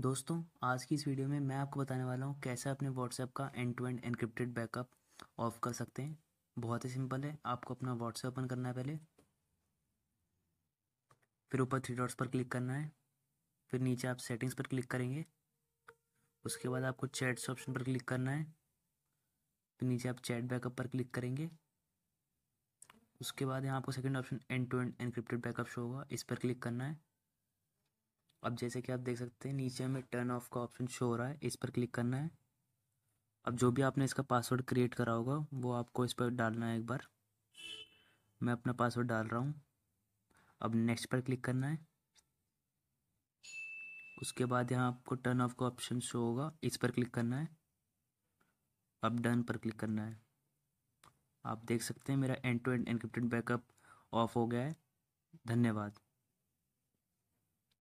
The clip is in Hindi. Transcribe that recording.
दोस्तों आज की इस वीडियो में मैं आपको बताने वाला हूँ कैसे अपने व्हाट्सएप का end to end encrypted backup off कर सकते हैं बहुत ही सिंपल है आपको अपना व्हाट्सएप ओपन करना है पहले फिर ऊपर थ्री डॉट्स पर क्लिक करना है फिर नीचे आप सेटिंग्स पर क्लिक करेंगे उसके बाद आपको चैट्स ऑप्शन पर क्लिक करना है फिर नीचे आप चैट बैकअप पर क्लिक करेंगे उसके बाद यहाँ आपको second option end to end encrypted backup show होगा इस पर क्लिक करना है अब जैसे कि आप देख सकते हैं नीचे हमें टर्न ऑफ का ऑप्शन शो हो रहा है इस पर क्लिक करना है अब जो भी आपने इसका पासवर्ड क्रिएट करा होगा वो आपको इस पर डालना है एक बार मैं अपना पासवर्ड डाल रहा हूँ अब नेक्स्ट पर क्लिक करना है उसके बाद यहाँ आपको टर्न ऑफ का ऑप्शन शो होगा इस पर क्लिक करना है अब डन पर क्लिक करना है आप देख सकते हैं मेरा end to end encrypted backup off हो गया है धन्यवाद